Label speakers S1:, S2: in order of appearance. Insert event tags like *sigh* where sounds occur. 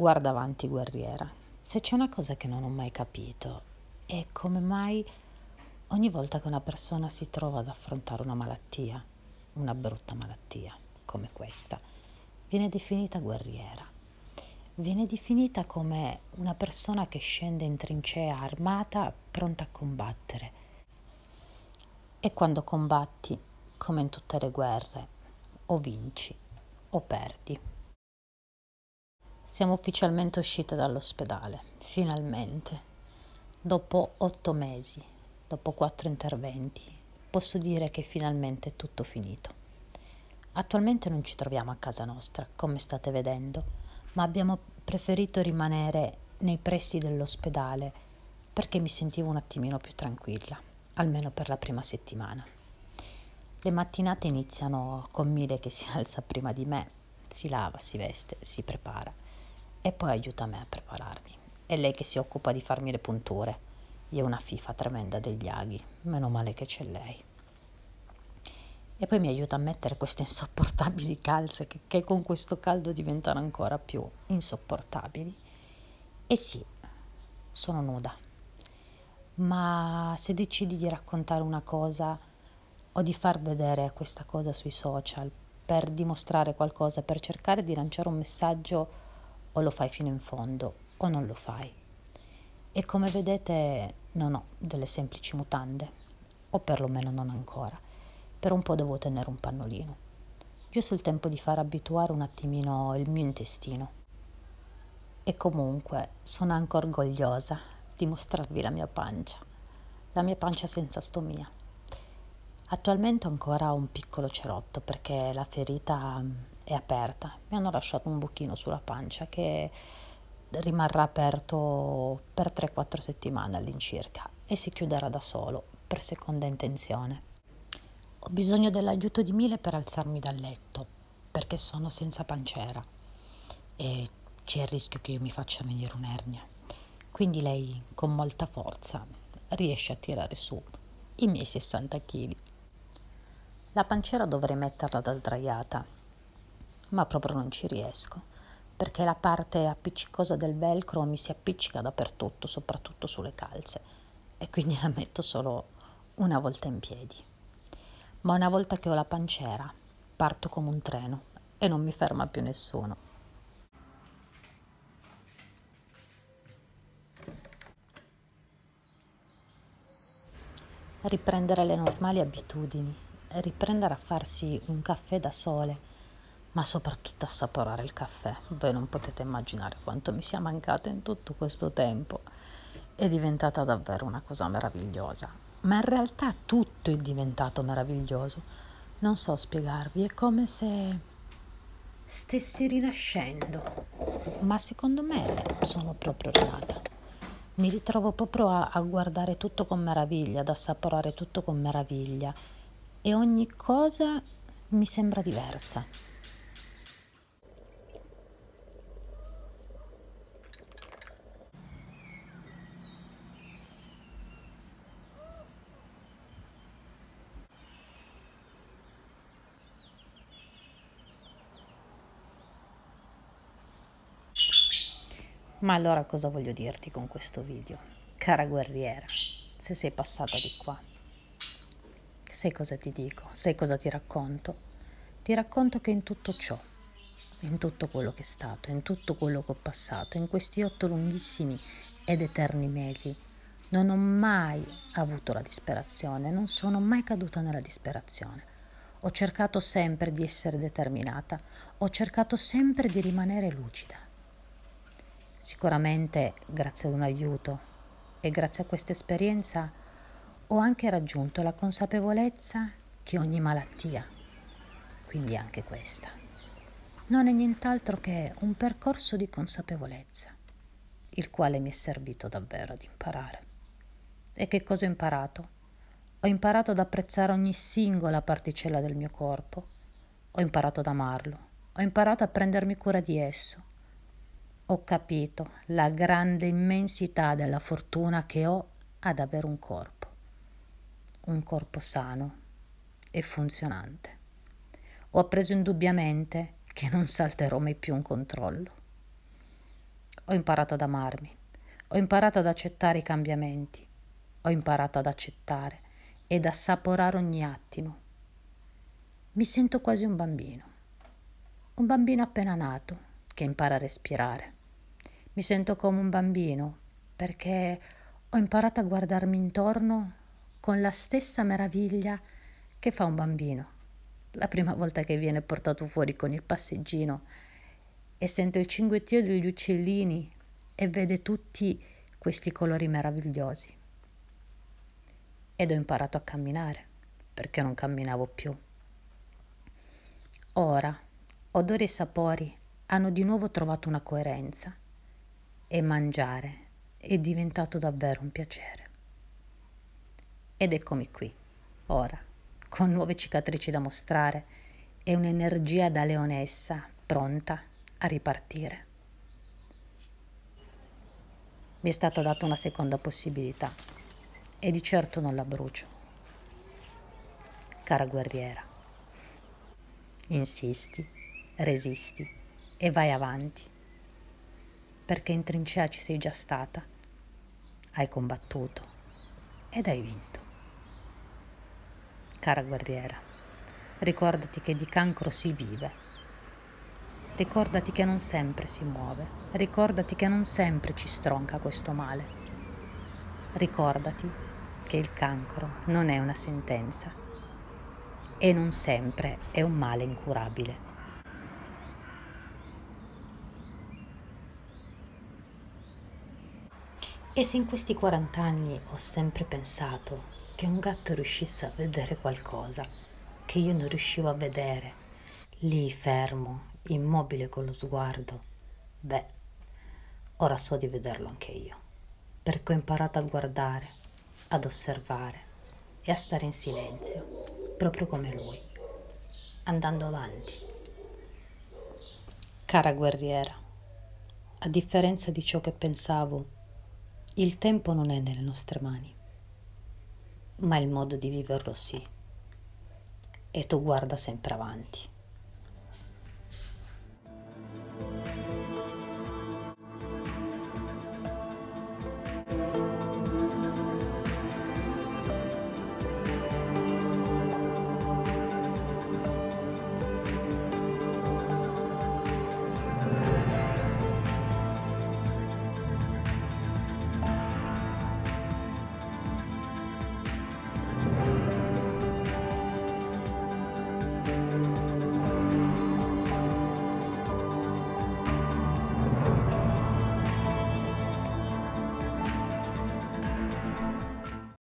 S1: guarda avanti guerriera. Se c'è una cosa che non ho mai capito è come mai ogni volta che una persona si trova ad affrontare una malattia, una brutta malattia come questa, viene definita guerriera. Viene definita come una persona che scende in trincea armata pronta a combattere. E quando combatti, come in tutte le guerre, o vinci o perdi. Siamo ufficialmente uscite dall'ospedale, finalmente. Dopo otto mesi, dopo quattro interventi, posso dire che finalmente è tutto finito. Attualmente non ci troviamo a casa nostra, come state vedendo, ma abbiamo preferito rimanere nei pressi dell'ospedale perché mi sentivo un attimino più tranquilla, almeno per la prima settimana. Le mattinate iniziano con Mile che si *laughs* alza prima di me, si lava, si veste, si prepara e poi aiuta me a prepararmi. È lei che si occupa di farmi le punture. Io ho una fifa tremenda degli aghi, meno male che c'è lei. E poi mi aiuta a mettere queste insopportabili calze che, che con questo caldo diventano ancora più insopportabili. E sì, sono nuda. Ma se decidi di raccontare una cosa o di far vedere questa cosa sui social per dimostrare qualcosa, per cercare di lanciare un messaggio o lo fai fino in fondo o non lo fai. E come vedete non ho delle semplici mutande, o perlomeno non ancora. Per un po' devo tenere un pannolino. Giusto il tempo di far abituare un attimino il mio intestino. E comunque sono anche orgogliosa di mostrarvi la mia pancia, la mia pancia senza stomia. Attualmente ho ancora un piccolo cerotto perché la ferita è aperta. Mi hanno lasciato un buchino sulla pancia che rimarrà aperto per 3-4 settimane all'incirca e si chiuderà da solo per seconda intenzione. Ho bisogno dell'aiuto di Mille per alzarmi dal letto perché sono senza pancera e c'è il rischio che io mi faccia venire un'ernia. Quindi lei con molta forza riesce a tirare su i miei 60 kg. La pancera dovrei metterla dal draiata ma proprio non ci riesco, perché la parte appiccicosa del velcro mi si appiccica dappertutto, soprattutto sulle calze, e quindi la metto solo una volta in piedi. Ma una volta che ho la pancera, parto come un treno e non mi ferma più nessuno. riprendere le normali abitudini, riprendere a farsi un caffè da sole, ma soprattutto assaporare il caffè. Voi non potete immaginare quanto mi sia mancato in tutto questo tempo. È diventata davvero una cosa meravigliosa. Ma in realtà tutto è diventato meraviglioso. Non so spiegarvi, è come se stessi rinascendo. Ma secondo me sono proprio rinata. Mi ritrovo proprio a, a guardare tutto con meraviglia, ad assaporare tutto con meraviglia e ogni cosa mi sembra diversa. Ma allora cosa voglio dirti con questo video? Cara guerriera, se sei passata di qua, sai cosa ti dico, sai cosa ti racconto? Ti racconto che in tutto ciò, in tutto quello che è stato, in tutto quello che ho passato, in questi otto lunghissimi ed eterni mesi, non ho mai avuto la disperazione, non sono mai caduta nella disperazione. Ho cercato sempre di essere determinata, ho cercato sempre di rimanere lucida Sicuramente grazie ad un aiuto e grazie a questa esperienza ho anche raggiunto la consapevolezza che ogni malattia, quindi anche questa, non è nient'altro che un percorso di consapevolezza, il quale mi è servito davvero ad imparare. E che cosa ho imparato? Ho imparato ad apprezzare ogni singola particella del mio corpo, ho imparato ad amarlo, ho imparato a prendermi cura di esso, ho capito la grande immensità della fortuna che ho ad avere un corpo, un corpo sano e funzionante. Ho appreso indubbiamente che non salterò mai più un controllo. Ho imparato ad amarmi, ho imparato ad accettare i cambiamenti, ho imparato ad accettare ed assaporare ogni attimo. Mi sento quasi un bambino, un bambino appena nato che impara a respirare. Mi sento come un bambino perché ho imparato a guardarmi intorno con la stessa meraviglia che fa un bambino. La prima volta che viene portato fuori con il passeggino e sente il cinguettio degli uccellini e vede tutti questi colori meravigliosi. Ed ho imparato a camminare perché non camminavo più. Ora, odori e sapori hanno di nuovo trovato una coerenza e mangiare è diventato davvero un piacere. Ed eccomi qui, ora, con nuove cicatrici da mostrare e un'energia da leonessa pronta a ripartire. Mi è stata data una seconda possibilità e di certo non la brucio. Cara guerriera, insisti, resisti e vai avanti perché in trincea ci sei già stata, hai combattuto ed hai vinto. Cara guerriera, ricordati che di cancro si vive. Ricordati che non sempre si muove, ricordati che non sempre ci stronca questo male. Ricordati che il cancro non è una sentenza e non sempre è un male incurabile. E se in questi 40 anni ho sempre pensato che un gatto riuscisse a vedere qualcosa che io non riuscivo a vedere, lì fermo, immobile con lo sguardo, beh, ora so di vederlo anche io, perché ho imparato a guardare, ad osservare e a stare in silenzio, proprio come lui, andando avanti. Cara guerriera, a differenza di ciò che pensavo, il tempo non è nelle nostre mani, ma il modo di viverlo sì. E tu guarda sempre avanti.